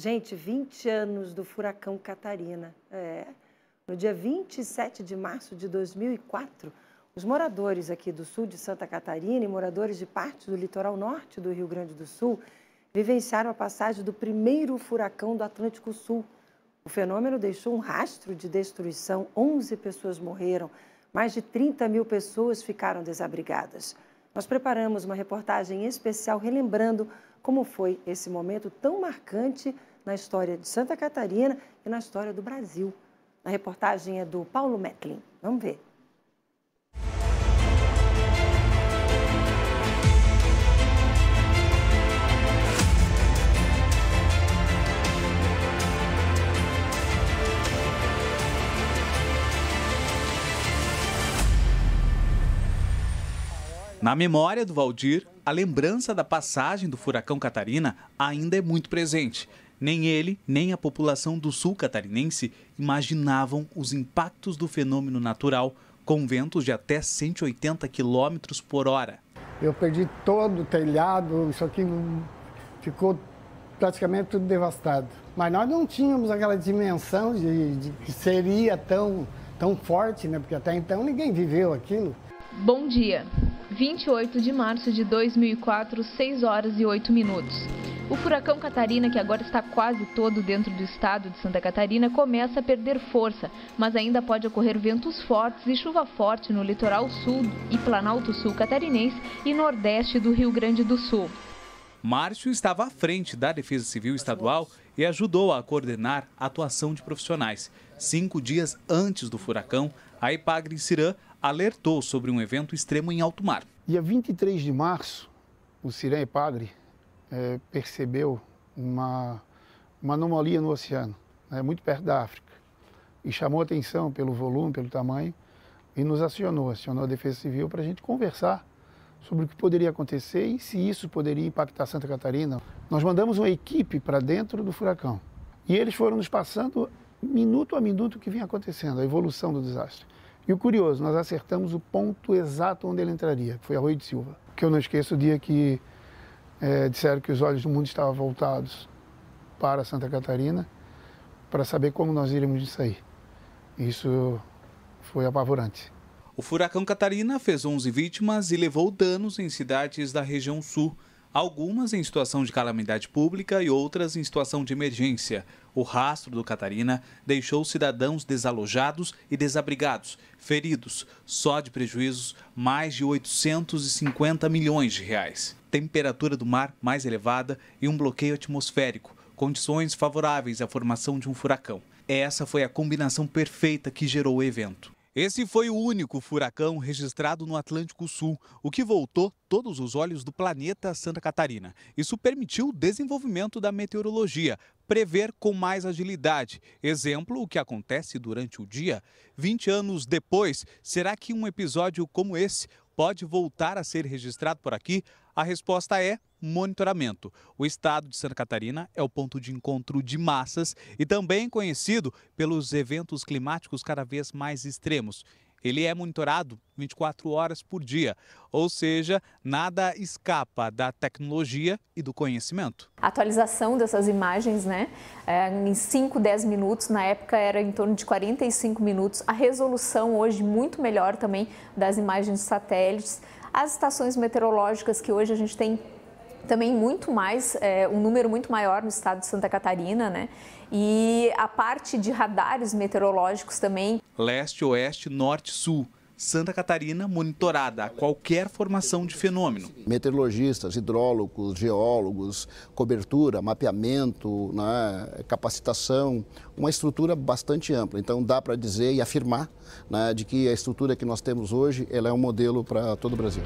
Gente, 20 anos do furacão Catarina. É. No dia 27 de março de 2004, os moradores aqui do sul de Santa Catarina e moradores de parte do litoral norte do Rio Grande do Sul vivenciaram a passagem do primeiro furacão do Atlântico Sul. O fenômeno deixou um rastro de destruição, 11 pessoas morreram, mais de 30 mil pessoas ficaram desabrigadas. Nós preparamos uma reportagem especial relembrando como foi esse momento tão marcante na história de Santa Catarina e na história do Brasil. A reportagem é do Paulo Metlin. Vamos ver. Na memória do Valdir, a lembrança da passagem do furacão Catarina ainda é muito presente. Nem ele, nem a população do sul catarinense imaginavam os impactos do fenômeno natural com ventos de até 180 km por hora. Eu perdi todo o telhado, isso aqui ficou praticamente tudo devastado. Mas nós não tínhamos aquela dimensão de, de que seria tão, tão forte, né? porque até então ninguém viveu aquilo. Bom dia. 28 de março de 2004, 6 horas e 8 minutos. O furacão Catarina, que agora está quase todo dentro do estado de Santa Catarina, começa a perder força, mas ainda pode ocorrer ventos fortes e chuva forte no litoral sul e planalto sul catarinense e nordeste do Rio Grande do Sul. Márcio estava à frente da Defesa Civil Estadual e ajudou a coordenar a atuação de profissionais. Cinco dias antes do furacão, a Ipagre Sirã alertou sobre um evento extremo em alto mar. Dia 23 de março, o Sirene Padre é, percebeu uma, uma anomalia no oceano, né, muito perto da África, e chamou atenção pelo volume, pelo tamanho, e nos acionou, acionou a Defesa Civil para a gente conversar sobre o que poderia acontecer e se isso poderia impactar Santa Catarina. Nós mandamos uma equipe para dentro do furacão e eles foram nos passando minuto a minuto o que vinha acontecendo, a evolução do desastre. E o curioso, nós acertamos o ponto exato onde ele entraria, que foi Arroio de Silva. Que eu não esqueço o dia que é, disseram que os olhos do mundo estavam voltados para Santa Catarina para saber como nós iríamos sair. Isso foi apavorante. O furacão Catarina fez 11 vítimas e levou danos em cidades da região sul algumas em situação de calamidade pública e outras em situação de emergência. O rastro do Catarina deixou cidadãos desalojados e desabrigados, feridos, só de prejuízos mais de 850 milhões de reais. Temperatura do mar mais elevada e um bloqueio atmosférico, condições favoráveis à formação de um furacão. Essa foi a combinação perfeita que gerou o evento. Esse foi o único furacão registrado no Atlântico Sul, o que voltou todos os olhos do planeta Santa Catarina. Isso permitiu o desenvolvimento da meteorologia, prever com mais agilidade. Exemplo, o que acontece durante o dia. 20 anos depois, será que um episódio como esse pode voltar a ser registrado por aqui? A resposta é monitoramento. O estado de Santa Catarina é o ponto de encontro de massas e também conhecido pelos eventos climáticos cada vez mais extremos ele é monitorado 24 horas por dia, ou seja, nada escapa da tecnologia e do conhecimento. A atualização dessas imagens, né, é, em 5, 10 minutos, na época era em torno de 45 minutos. A resolução hoje muito melhor também das imagens dos satélites. As estações meteorológicas que hoje a gente tem também muito mais, é, um número muito maior no estado de Santa Catarina, né? E a parte de radares meteorológicos também. Leste, oeste, norte, sul. Santa Catarina monitorada a qualquer formação de fenômeno. Meteorologistas, hidrólogos, geólogos, cobertura, mapeamento, né, capacitação, uma estrutura bastante ampla. Então dá para dizer e afirmar né, de que a estrutura que nós temos hoje ela é um modelo para todo o Brasil.